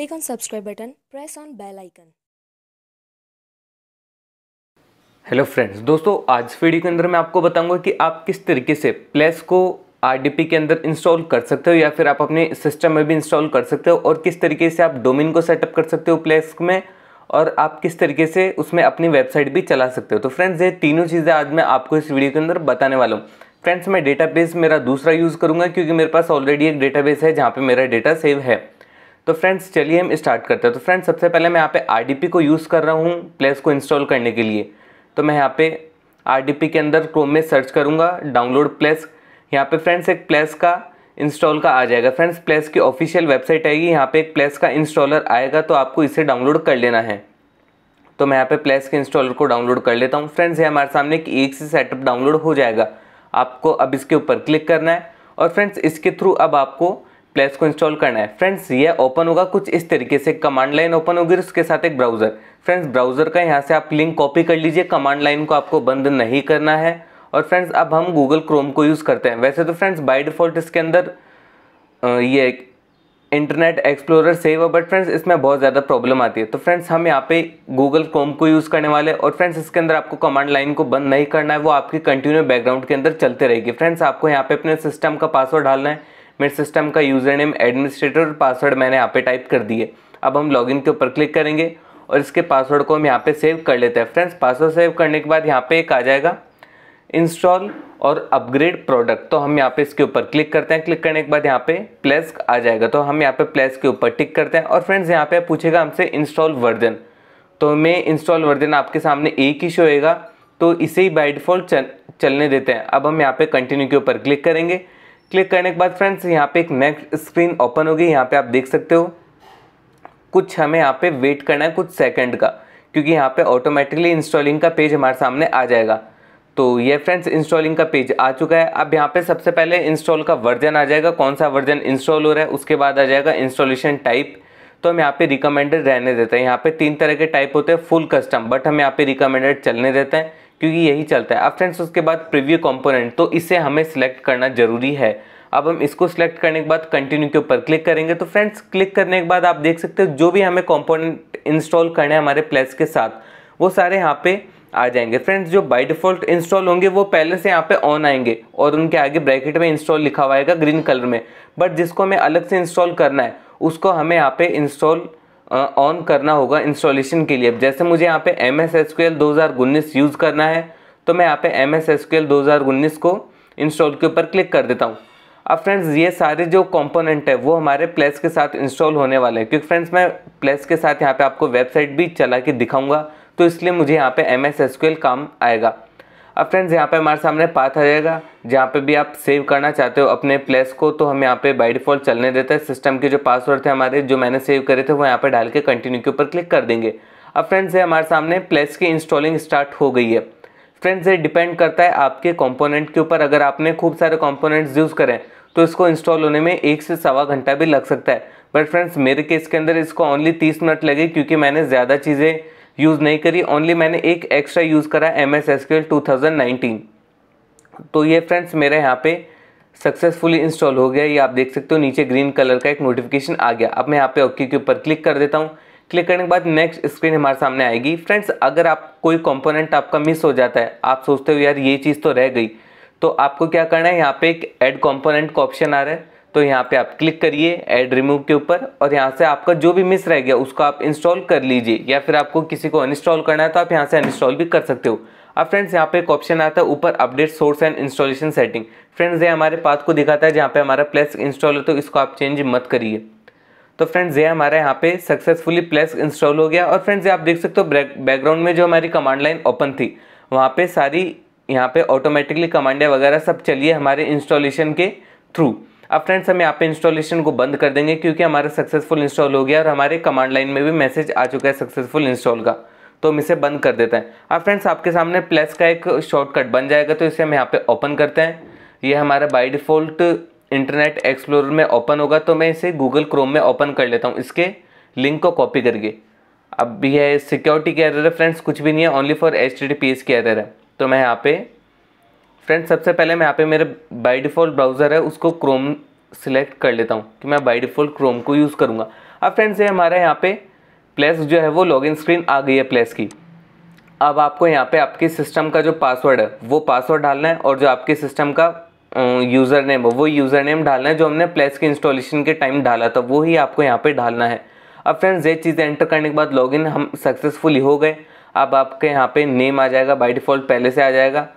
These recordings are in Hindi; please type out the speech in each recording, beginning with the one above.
Click on subscribe button, press on bell icon. Hello friends दोस्तों आज वीडियो के अंदर मैं आपको बताऊंगा कि आप किस तरीके से प्लेस को आरडीपी के अंदर इंस्टॉल कर सकते हो या फिर आप अपने सिस्टम में भी इंस्टॉल कर सकते हो और किस तरीके से आप डोमेन को सेटअप कर सकते हो प्लेस में और आप किस तरीके से उसमें अपनी वेबसाइट भी चला सकते हो तो फ्रेंड्स ये तीनों चीज़ें आज मैं आपको इस वीडियो के अंदर बताने वाला हूँ फ्रेंड्स मैं डेटाबेस मेरा दूसरा यूज़ करूँगा क्योंकि मेरे पास ऑलरेडी एक डेटाबेस है जहाँ पर मेरा डेटा सेव है तो फ्रेंड्स चलिए हम स्टार्ट करते हैं तो फ्रेंड्स सबसे पहले मैं यहाँ पे आर को यूज़ कर रहा हूँ प्लेस को इंस्टॉल करने के लिए तो मैं यहाँ पे आर के अंदर क्रोम में सर्च करूँगा डाउनलोड प्लेस यहाँ पे फ्रेंड्स एक प्लेस का इंस्टॉल का आ जाएगा फ्रेंड्स प्लेस की ऑफिशियल वेबसाइट आएगी यहाँ पे एक प्लेस का इंस्टॉलर आएगा तो आपको इसे डाउनलोड कर लेना है तो मैं यहाँ पर प्लेस के इंस्टॉलर को डाउनलोड कर लेता हूँ फ्रेंड्स ये हमारे सामने कि एक से सेटअप डाउनलोड हो जाएगा आपको अब इसके ऊपर क्लिक करना है और फ्रेंड्स इसके थ्रू अब आपको प्लेस को इंस्टॉल करना है फ्रेंड्स ये ओपन होगा कुछ इस तरीके से कमांड लाइन ओपन होगी उसके साथ एक ब्राउज़र फ्रेंड्स ब्राउज़र का यहाँ से आप लिंक कॉपी कर लीजिए कमांड लाइन को आपको बंद नहीं करना है और फ्रेंड्स अब हम गूगल क्रोम को यूज़ करते हैं वैसे तो फ्रेंड्स बाई डिफ़ॉल्ट इसके अंदर ये इंटरनेट एक्सप्लोरर सेव है बट फ्रेंड्स इसमें बहुत ज़्यादा प्रॉब्लम आती है तो फ्रेंड्स हम यहाँ पे गूगल क्रोम को यूज़ करने वाले और फ्रेंड्स इसके अंदर आपको कमांड लाइन को बंद नहीं करना है वो आपकी कंटिन्यू बैकग्राउंड के अंदर चलते रहेगी फ्रेंड्स आपको यहाँ पे अपने सिस्टम का पासवर्ड डालना है मेरे सिस्टम का यूज़र नेम एडमिनिस्ट्रेटर और पासवर्ड मैंने यहाँ पे टाइप कर दिए अब हम लॉगिन के ऊपर क्लिक करेंगे और इसके पासवर्ड को हम यहाँ पे सेव कर लेते हैं फ्रेंड्स पासवर्ड सेव करने के बाद यहाँ पे एक आ जाएगा इंस्टॉल और अपग्रेड प्रोडक्ट तो हम यहाँ पे इसके ऊपर क्लिक करते हैं क्लिक करने के बाद यहाँ पे प्लस आ जाएगा तो हम यहाँ पे प्लस के ऊपर टिक करते हैं और फ्रेंड्स यहाँ पे पूछेगा हमसे इंस्टॉल वर्जन तो हमें इंस्टॉल वर्जन आपके सामने एक ही शो तो इसे ही बाई डिफ़ॉल्ट चल, चलने देते हैं अब हम यहाँ पे कंटिन्यू के ऊपर क्लिक करेंगे क्लिक करने के बाद फ्रेंड्स यहाँ पे एक नेक्स्ट स्क्रीन ओपन होगी यहाँ पे आप देख सकते हो कुछ हमें यहाँ पे वेट करना है कुछ सेकंड का क्योंकि यहाँ पे ऑटोमेटिकली इंस्टॉलिंग का पेज हमारे सामने आ जाएगा तो ये फ्रेंड्स इंस्टॉलिंग का पेज आ चुका है अब यहाँ पे सबसे पहले इंस्टॉल का वर्जन आ जाएगा कौन सा वर्जन इंस्टॉल हो रहा है उसके बाद आ जाएगा इंस्टॉलेशन टाइप तो हम यहाँ पे रिकमेंडेड रहने देते हैं यहाँ पे तीन तरह के टाइप होते हैं फुल कस्टम बट हम यहाँ पे रिकमेंडेड चलने देते हैं क्योंकि यही चलता है अब फ्रेंड्स उसके बाद प्रीव्यू कंपोनेंट तो इसे हमें सिलेक्ट करना जरूरी है अब हम इसको सिलेक्ट करने के बाद कंटिन्यू के ऊपर क्लिक करेंगे तो फ्रेंड्स क्लिक करने के बाद आप देख सकते हो जो भी हमें कॉम्पोनेंट इंस्टॉल करने हैं हमारे प्लेस के साथ वो सारे यहाँ पे आ जाएंगे फ्रेंड्स जो बाय डिफ़ॉल्ट इंस्टॉल होंगे वो पहले से यहाँ पे ऑन आएंगे और उनके आगे ब्रैकेट में इंस्टॉल लिखा हुआ है ग्रीन कलर में बट जिसको हमें अलग से इंस्टॉल करना है उसको हमें यहाँ पे इंस्टॉल ऑन करना होगा इंस्टॉलेशन के लिए जैसे मुझे यहाँ पे एम एस एस यूज़ करना है तो मैं यहाँ पे एम एस एस को इंस्टॉल के ऊपर क्लिक कर देता हूँ अब फ्रेंड्स ये सारे जो कंपोनेंट है वो हमारे प्लेस के साथ इंस्टॉल होने वाले हैं क्योंकि फ्रेंड्स मैं प्लेस के साथ यहाँ पे आपको वेबसाइट भी चला के दिखाऊंगा तो इसलिए मुझे यहाँ पे एम एस एस काम आएगा अब फ्रेंड्स यहाँ पे हमारे सामने पाथ आ जाएगा जहाँ पे भी आप सेव करना चाहते हो अपने प्लेस को तो हम यहाँ पे बाई डिफ़ॉल्ट चलने देते हैं सिस्टम के जो पासवर्ड थे हमारे जो मैंने सेव करे थे वो यहाँ पे डाल के कंटिन्यू के ऊपर क्लिक कर देंगे अब फ्रेंड्स ये हमारे सामने प्लेस की इंस्टॉलिंग स्टार्ट हो गई है फ्रेंड्स ये डिपेंड करता है आपके कॉम्पोनेंट के ऊपर अगर आपने खूब सारे कॉम्पोनेंट्स यूज़ करें तो इसको इंस्टॉल होने में एक से सवा घंटा भी लग सकता है बट फ्रेंड्स मेरे केस के अंदर इसको ओनली तीस मिनट लगे क्योंकि मैंने ज़्यादा चीज़ें यूज़ नहीं करी ओनली मैंने एक एक्स्ट्रा यूज़ करा एम एस एस के टू थाउजेंड नाइनटीन तो ये फ्रेंड्स मेरे यहाँ पे सक्सेसफुली इंस्टॉल हो गया ये आप देख सकते हो नीचे ग्रीन कलर का एक नोटिफिकेशन आ गया अब मैं यहाँ पे ओके के ऊपर क्लिक कर देता हूँ क्लिक करने के बाद नेक्स्ट स्क्रीन हमारे सामने आएगी फ्रेंड्स अगर आप कोई कंपोनेंट आपका मिस हो जाता है आप सोचते हो यार ये चीज़ तो रह गई तो आपको क्या करना है यहाँ पे एक एड कॉम्पोनेंट का ऑप्शन आ रहा है तो यहाँ पे आप क्लिक करिए ऐड रिमूव के ऊपर और यहाँ से आपका जो भी मिस रह गया उसको आप इंस्टॉल कर लीजिए या फिर आपको किसी को अनइंस्टॉल करना है तो आप यहाँ से अनइंस्टॉल भी कर सकते हो अब फ्रेंड्स यहाँ पे एक ऑप्शन आता है ऊपर update source and installation setting friends ये हमारे पाथ को दिखाता है जहाँ पे हमारा प्लस इंस्टॉल है तो इसको आप चेंज मत करिए तो फ्रेंड्स ये हमारा यहाँ पे सक्सेसफुली प्लस इंस्टॉल हो गया और फ्रेंड्स ये आप देख सकते हो बैकग्राउंड में जो हमारी कमांड लाइन ओपन थी वहाँ पे सारी यहाँ पे ऑटोमेटिकली कमांडें वगैरह सब चलिए हमारे इंस्टॉलेशन के थ्रू अब फ्रेंड्स हम यहाँ पे इंस्टॉलेशन को बंद कर देंगे क्योंकि हमारा सक्सेसफुल इंस्टॉल हो गया और हमारे कमांड लाइन में भी मैसेज आ चुका है सक्सेसफुल इंस्टॉल का तो हम इसे बंद कर देते हैं अब फ्रेंड्स आपके सामने प्लस का एक शॉर्टकट बन जाएगा तो इसे हम यहाँ पे ओपन करते हैं ये हमारा बाई डिफ़ॉल्ट इंटरनेट एक्सप्लोरर में ओपन होगा तो मैं इसे गूगल क्रोम में ओपन कर लेता हूँ इसके लिंक को कॉपी करके अब यह सिक्योरिटी की एरर है फ्रेंड्स कुछ भी नहीं है only for H T T P S की एरर है तो मैं यहाँ पे फ्रेंड्स सबसे पहले मैं यहाँ पे मेरे बाई डिफ़ॉल्ट ब्राउज़र है उसको क्रोम सिलेक्ट कर लेता हूँ कि मैं बाई डिफ़ॉल्ट क्रोम को यूज़ करूँगा अब फ्रेंड्स ये हमारे यहाँ पे प्लेस जो है वो लॉगिन स्क्रीन आ गई है प्लेस की अब आपको यहाँ पे आपके सिस्टम का जो पासवर्ड है वो पासवर्ड डालना है और जो आपके सिस्टम का यूज़र नेम है वो यूज़र नेम डालना है जो हमने प्लेस के इंस्टॉलेशन के टाइम डाला था वो ही आपको यहाँ पर डालना है अब फ्रेंड्स ये चीज़ें एंटर करने के बाद लॉगिन हम सक्सेसफुली हो गए अब आपके यहाँ पे नेम आ जाएगा बाई डिफ़ॉल्ट पहले से आ जाएगा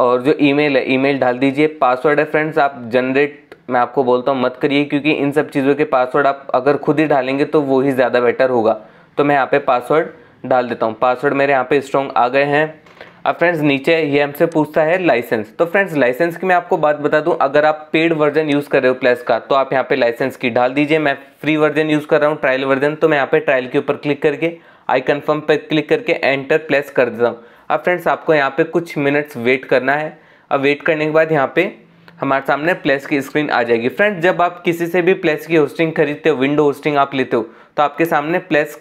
और जो ईमेल है ईमेल डाल दीजिए पासवर्ड है फ्रेंड्स आप जनरेट मैं आपको बोलता हूँ मत करिए क्योंकि इन सब चीज़ों के पासवर्ड आप अगर खुद ही डालेंगे तो वो ही ज़्यादा बेटर होगा तो मैं यहाँ पे पासवर्ड डाल देता हूँ पासवर्ड मेरे यहाँ पे स्ट्रॉन्ग आ गए हैं अब फ्रेंड्स नीचे ये हमसे पूछता है लाइसेंस तो फ्रेंड्स लाइसेंस की मैं आपको बात बता दूँ अगर आप पेड वर्जन यूज़ कर रहे हो प्लस का तो आप यहाँ पर लाइसेंस की डाल दीजिए मैं फ्री वर्जन यूज़ कर रहा हूँ ट्रायल वर्जन तो मैं यहाँ पर ट्रायल के ऊपर क्लिक करके आई कन्फर्म पर क्लिक करके एंटर प्लेस कर देता हूँ अब फ्रेंड्स आपको यहाँ पे कुछ मिनट्स वेट करना है अब वेट करने के बाद यहाँ पे हमारे सामने प्लस की स्क्रीन आ जाएगी फ्रेंड्स जब आप किसी से भी प्लस की होस्टिंग खरीदते हो विंडो होस्टिंग आप लेते हो तो आपके सामने प्लस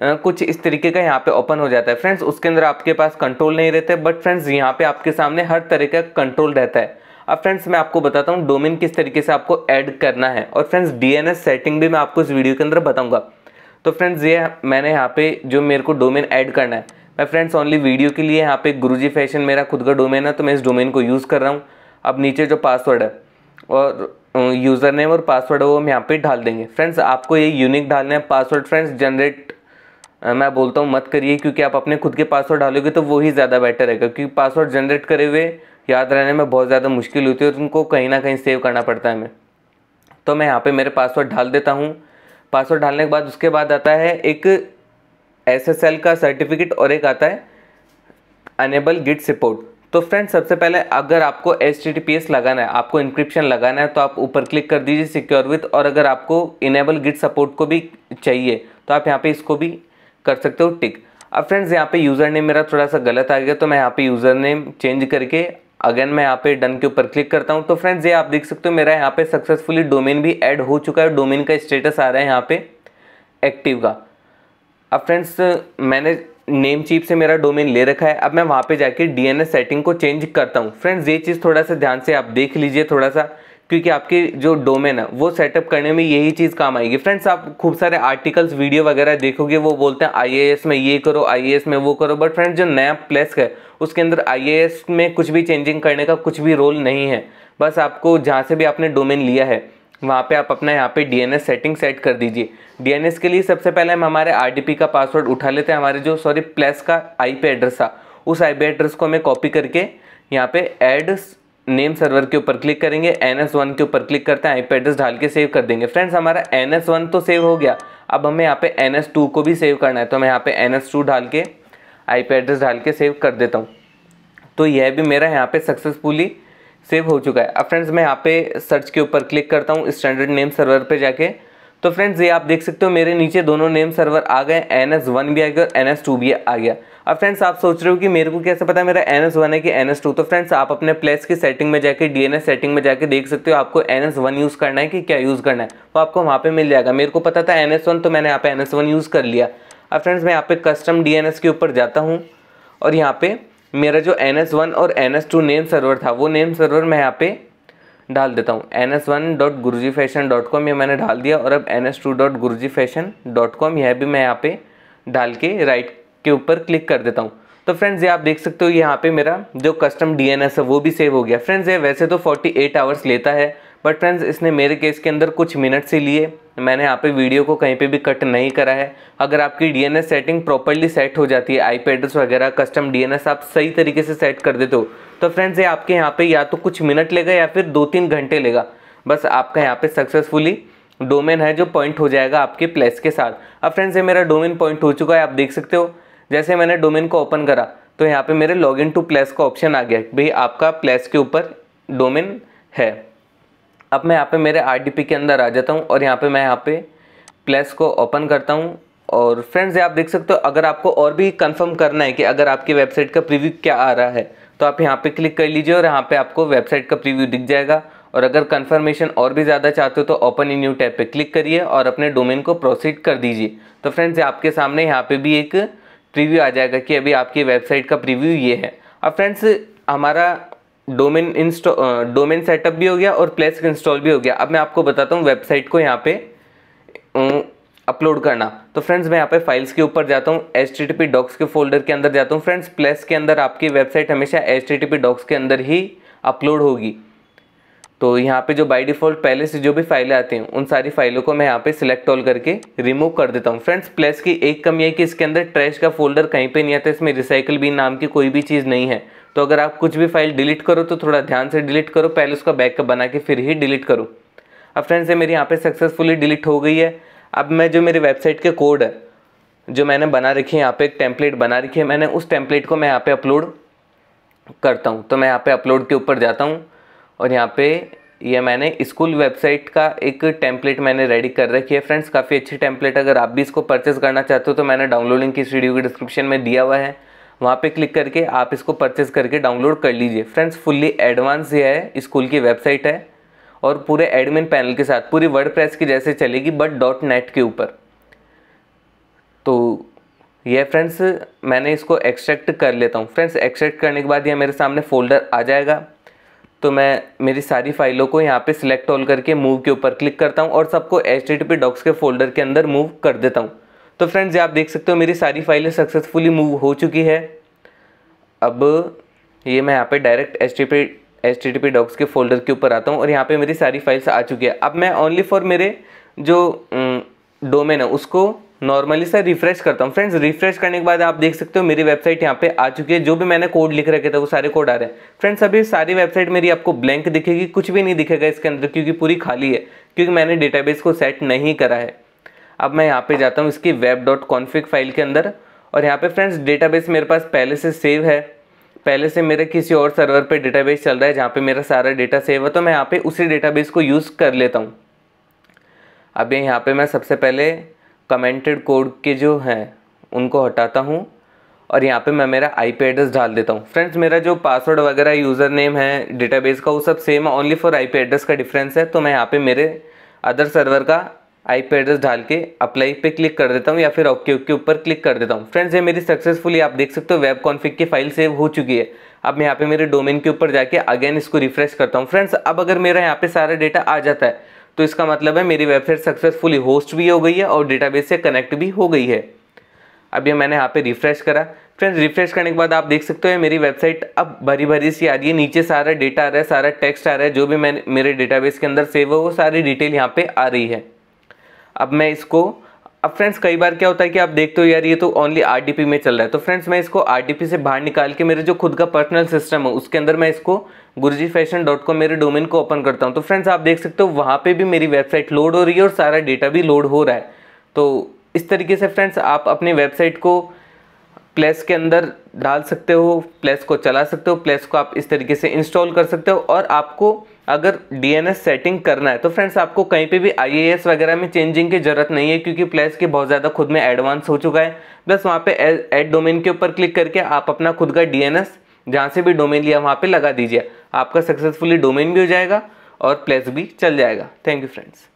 कुछ इस तरीके का यहाँ पे ओपन हो जाता है फ्रेंड्स उसके अंदर आपके पास कंट्रोल नहीं रहते बट फ्रेंड्स यहाँ पे आपके सामने हर तरह का कंट्रोल रहता है अब फ्रेंड्स मैं आपको बताता हूँ डोमेन किस तरीके से आपको ऐड करना है और फ्रेंड्स डीएनएस सेटिंग भी मैं आपको इस वीडियो के अंदर बताऊँगा तो फ्रेंड्स ये मैंने यहाँ पे जो मेरे को डोमेन ऐड करना है मैं फ्रेंड्स ओनली वीडियो के लिए यहाँ पे गुरुजी फैशन मेरा खुद का डोमेन है तो मैं इस डोमेन को यूज़ कर रहा हूँ अब नीचे जो पासवर्ड है और यूज़र नेम और पासवर्ड है वो हम यहाँ पे डाल देंगे फ्रेंड्स आपको ये यूनिक डालना है पासवर्ड फ्रेंड्स जनरेट मैं बोलता हूँ मत करिए क्योंकि आप अपने खुद के पासवर्ड डालोगे तो वही ज़्यादा बेटर रहेगा क्योंकि पासवर्ड जनरेट करे हुए याद रहने में बहुत ज़्यादा मुश्किल होती है और उनको कहीं ना कहीं सेव करना पड़ता है हमें तो मैं यहाँ पर मेरे पासवर्ड डाल देता हूँ पासवर्ड डालने के बाद उसके बाद आता है एक एसएसएल का सर्टिफिकेट और एक आता है अनेबल गिट सपोर्ट तो फ्रेंड सबसे पहले अगर आपको एच लगाना है आपको इंक्रिप्शन लगाना है तो आप ऊपर क्लिक कर दीजिए सिक्योर विथ और अगर आपको इनेबल गिट सपोर्ट को भी चाहिए तो आप यहाँ पे इसको भी कर सकते हो टिक अब फ्रेंड्स यहाँ पे यूज़र नेम मेरा थोड़ा सा गलत आ गया तो मैं यहाँ पे यूज़र नेम चेंज करके अगेन मैं यहाँ पे डन के ऊपर क्लिक करता हूँ तो फ्रेंड्स ये आप देख सकते हो मेरा यहाँ पे सक्सेसफुली डोमेन भी ऐड हो चुका है डोमेन का स्टेटस आ रहा है यहाँ पे एक्टिव का अब फ्रेंड्स मैंने नेम चीप से मेरा डोमेन ले रखा है अब मैं वहाँ पे जाके डीएनएस सेटिंग को चेंज करता हूँ फ्रेंड्स ये चीज़ थोड़ा सा ध्यान से आप देख लीजिए थोड़ा सा क्योंकि आपके जो डोमेन है वो सेटअप करने में यही चीज़ काम आएगी फ्रेंड्स आप खूब सारे आर्टिकल्स वीडियो वगैरह देखोगे वो बोलते हैं आईएएस में ये करो आईएएस में वो करो बट फ्रेंड्स जो नया प्लेस है उसके अंदर आईएएस में कुछ भी चेंजिंग करने का कुछ भी रोल नहीं है बस आपको जहाँ से भी आपने डोमेन लिया है वहाँ पे आप अपना यहाँ पे डीएनएस सेटिंग सेट कर दीजिए डीएनएस के लिए सबसे पहले हम हमारे पी का पासवर्ड उठा लेते हैं हमारे जो सॉरी प्लस का आईपी एड्रेस था उस आईपी एड्रेस को हमें कॉपी करके यहाँ पे एड नेम सर्वर के ऊपर क्लिक करेंगे एन एस वन के ऊपर क्लिक करते हैं आईपी एड्रेस डाल के सेव कर देंगे फ्रेंड्स हमारा एन एस वन तो सेव हो गया अब हमें यहाँ पे एन एस टू को भी सेव करना है तो मैं यहाँ पे एन एस टू डाल के आईपी एड्रेस डाल के सेव कर देता हूँ तो यह भी मेरा यहाँ पे सक्सेसफुली सेव हो चुका है अब फ्रेंड्स मैं यहाँ पे सर्च के ऊपर क्लिक करता हूँ स्टैंडर्ड नेम सर्वर पे जाके तो फ्रेंड्स ये आप देख सकते हो मेरे नीचे दोनों नेम सर्वर आ गए एन एस वन भी आ गया और एन एस टू भी आ गया अब फ्रेंड्स आप सोच रहे हो कि मेरे को कैसे पता है मेरा एन एस वन है कि एन एस टू तो फ्रेंड्स आप अपने प्लेस की सेटिंग में जाके डी एन एस सेटिंग में जाके देख सकते हो आपको एन एस वन यूज़ करना है कि क्या यूज़ करना है वो तो आपको वहाँ पर मिल जाएगा मेरे को पता था एन एस वन तो मैंने यहाँ पे एन एस वन यूज़ कर लिया अब फ्रेंड्स मैं यहाँ पे कस्टम डी एन एस के ऊपर जाता हूँ और यहाँ पे मेरा जो एन एस वन और N S two name server था वो नेम सर्वर मैं यहाँ पे डाल देता हूँ N S one dot Guruji fashion dot com ये मैंने डाल दिया और अब N S two dot Guruji fashion dot com यह भी मैं यहाँ पे डाल के राइट के ऊपर क्लिक कर देता हूँ तो फ्रेंड्स ये आप देख सकते हो यहाँ पे मेरा जो कस्टम एस है वो भी सेव हो गया फ्रेंड्स ये वैसे तो एट आवर्स लेता है बट फ्रेंड्स इसने मेरे केस के अंदर कुछ मिनट से लिए मैंने यहाँ पे वीडियो को कहीं पे भी कट नहीं करा है अगर आपकी डीएनएस सेटिंग प्रॉपरली सेट हो जाती है आई पी एड्रेस वगैरह कस्टम डीएनएस आप सही तरीके से सेट कर देते हो तो फ्रेंड्स ये आपके यहाँ पे या तो कुछ मिनट लेगा या फिर दो तीन घंटे लेगा बस आपका यहाँ पे सक्सेसफुली डोमेन है जो पॉइंट हो जाएगा आपके प्लेस के साथ अब फ्रेंड्स ये मेरा डोमेन पॉइंट हो चुका है आप देख सकते हो जैसे मैंने डोमेन को ओपन करा तो यहाँ पर मेरे लॉग टू प्लेस का ऑप्शन आ गया भाई आपका प्लेस के ऊपर डोमेन है अब मैं यहाँ पे मेरे आर के अंदर आ जाता हूँ और यहाँ पे मैं यहाँ पे प्लस को ओपन करता हूँ और फ्रेंड्स ये आप देख सकते हो अगर आपको और भी कंफर्म करना है कि अगर आपकी वेबसाइट का प्रीव्यू क्या आ रहा है तो आप यहाँ पे क्लिक कर लीजिए और यहाँ पे आपको वेबसाइट का प्रीव्यू दिख जाएगा और अगर कंफर्मेशन और भी ज़्यादा चाहते हो तो ओपन इन न्यू टैब पर क्लिक करिए और अपने डोमेन को प्रोसीड कर दीजिए तो फ्रेंड्स आपके सामने यहाँ पर भी एक प्रिव्यू आ जाएगा कि अभी आपकी वेबसाइट का प्रिव्यू ये है अब फ्रेंड्स हमारा डोमेन इंस्टॉल डोमेन सेटअप भी हो गया और प्लेस इंस्टॉल भी हो गया अब मैं आपको बताता हूँ वेबसाइट को यहाँ पे अपलोड करना तो फ्रेंड्स मैं यहाँ पे फाइल्स के ऊपर जाता हूँ एच टी डॉक्स के फोल्डर के अंदर जाता हूँ फ्रेंड्स प्लेस के अंदर आपकी वेबसाइट हमेशा एच टी डॉक्स के अंदर ही अपलोड होगी तो यहाँ पे जो बाय डिफ़ॉल्ट पहले से जो भी फाइलें आती हैं उन सारी फाइलों को मैं यहाँ पे सिलेक्ट ऑल करके रिमूव कर देता हूँ फ्रेंड्स प्लस की एक कमी है कि इसके अंदर ट्रैश का फोल्डर कहीं पे नहीं आता इसमें रिसाइकल बिन नाम की कोई भी चीज़ नहीं है तो अगर आप कुछ भी फाइल डिलीट करो तो थोड़ा ध्यान से डिलीट करो पहले उसका बैकअप बना के फिर ही डिलीट करो अब फ्रेंड्स ये मेरी यहाँ पर सक्सेसफुली डिलीट हो गई है अब मैं जो मेरी वेबसाइट के कोड है जो मैंने बना रखी है यहाँ पर एक टेम्पलेट बना रखी है मैंने उस टेम्पलेट को मैं यहाँ पर अपलोड करता हूँ तो मैं यहाँ पर अपलोड के ऊपर जाता हूँ और यहाँ पे ये मैंने स्कूल वेबसाइट का एक टेम्पलेट मैंने रेडी कर रखी है फ्रेंड्स काफ़ी अच्छी टेम्पलेट अगर आप भी इसको परचेज़ करना चाहते हो तो मैंने डाउनलोडिंग की इस वीडियो के डिस्क्रिप्शन में दिया हुआ है वहाँ पे क्लिक करके आप इसको परचेज़ करके डाउनलोड कर लीजिए फ्रेंड्स फुल्ली एडवांस ये है स्कूल की वेबसाइट है और पूरे एडमिन पैनल के साथ पूरी वर्ड प्रेस की जैसे चलेगी बट डॉट नेट के ऊपर तो यह फ्रेंड्स मैंने इसको एक्सट्रैक्ट कर लेता हूँ फ्रेंड्स एक्सट्रैक्ट करने के बाद यह मेरे सामने फोल्डर आ जाएगा तो मैं मेरी सारी फाइलों को यहाँ पे सिलेक्ट ऑल करके मूव के ऊपर क्लिक करता हूँ और सबको एच टी डॉक्स के फोल्डर के अंदर मूव कर देता हूँ तो फ्रेंड्स ये आप देख सकते हो मेरी सारी फाइलें सक्सेसफुली मूव हो चुकी है अब ये मैं यहाँ पे direct H T H T T docs के फोल्डर के ऊपर आता हूँ और यहाँ पर मेरी सारी फाइल्स आ चुकी है अब मैं ओनली फॉर मेरे जो डोमेन है उसको नॉर्मली से रिफ्रेश करता हूँ फ्रेंड्स रिफ्रेश करने के बाद आप देख सकते हो मेरी वेबसाइट यहाँ पे आ चुकी है जो भी मैंने कोड लिख रखे थे वो सारे कोड आ रहे हैं फ्रेंड्स अभी सारी वेबसाइट मेरी आपको ब्लैंक दिखेगी कुछ भी नहीं दिखेगा इसके अंदर क्योंकि पूरी खाली है क्योंकि मैंने डेटाबेस को सेट नहीं करा है अब मैं यहाँ पर जाता हूँ इसकी वेब डॉट कॉन्फिक फाइल के अंदर और यहाँ पर फ्रेंड्स डेटाबेस मेरे पास पहले से सेव है पहले से मेरे किसी और सर्वर पर डेटाबेस चल रहा है जहाँ पर मेरा सारा डेटा सेव है तो मैं यहाँ पर उसी डेटाबेस को यूज़ कर लेता हूँ अभी यहाँ पर मैं सबसे पहले कमेंटेड कोड के जो हैं उनको हटाता हूँ और यहाँ पे मैं मेरा आई पी एड्रेस डाल देता हूँ फ्रेंड्स मेरा जो पासवर्ड वगैरह यूज़र नेम है डेटाबेस का वो सब सेम है only for I P address का डिफरेंस है तो मैं यहाँ पे मेरे अदर सर्वर का आई पी एड्रेस डाल के अप्लाई पे क्लिक कर देता हूँ या फिर ओके ओके ऊपर क्लिक कर देता हूँ फ्रेंड्स ये मेरी सक्सेसफुली आप देख सकते हो वेब कॉन्फिक की फाइल सेव हो चुकी है अब मैं यहाँ पर मेरे डोमेन के ऊपर जाके अगेन इसको रिफ्रेश करता हूँ फ्रेंड्स अब अगर मेरा यहाँ पर सारा डेटा आ जाता है तो इसका मतलब है मेरी वेबसाइट सक्सेसफुली होस्ट भी हो गई है और डेटाबेस से कनेक्ट भी हो गई है अब ये मैंने यहाँ पे रिफ्रेश करा फ्रेंड्स रिफ्रेश करने के बाद आप देख सकते हो मेरी वेबसाइट अब भरी भरी सी आ रही है नीचे सारा डेटा आ रहा है सारा टेक्स्ट आ रहा है जो भी मैंने मेरे डेटाबेस के अंदर सेव है वो सारी डिटेल यहाँ पे आ रही है अब मैं इसको अब फ्रेंड्स कई बार क्या होता है कि आप देखते हो यार ये तो ओनली आर में चल रहा है तो फ्रेंड्स मैं इसको आर से बाहर निकाल के मेरे जो खुद का पर्सनल सिस्टम है उसके अंदर मैं इसको गुरुजी फैशन डॉट कॉम मेरे डोमेन को ओपन करता हूँ तो फ्रेंड्स आप देख सकते हो वहाँ पे भी मेरी वेबसाइट लोड हो रही है और सारा डेटा भी लोड हो रहा है तो इस तरीके से फ्रेंड्स आप अपनी वेबसाइट को प्लेस के अंदर डाल सकते हो प्लेस को चला सकते हो प्लेस को आप इस तरीके से इंस्टॉल कर सकते हो और आपको अगर डीएनएस सेटिंग करना है तो फ्रेंड्स आपको कहीं पे भी आईएएस वगैरह में चेंजिंग की ज़रूरत नहीं है क्योंकि प्लेस के बहुत ज़्यादा खुद में एडवांस हो चुका है बस वहाँ पे एड डोमेन के ऊपर क्लिक करके आप अपना खुद का डीएनएस जहाँ से भी डोमेन लिया वहाँ पे लगा दीजिए आपका सक्सेसफुली डोमेन भी हो जाएगा और प्लेस भी चल जाएगा थैंक यू फ्रेंड्स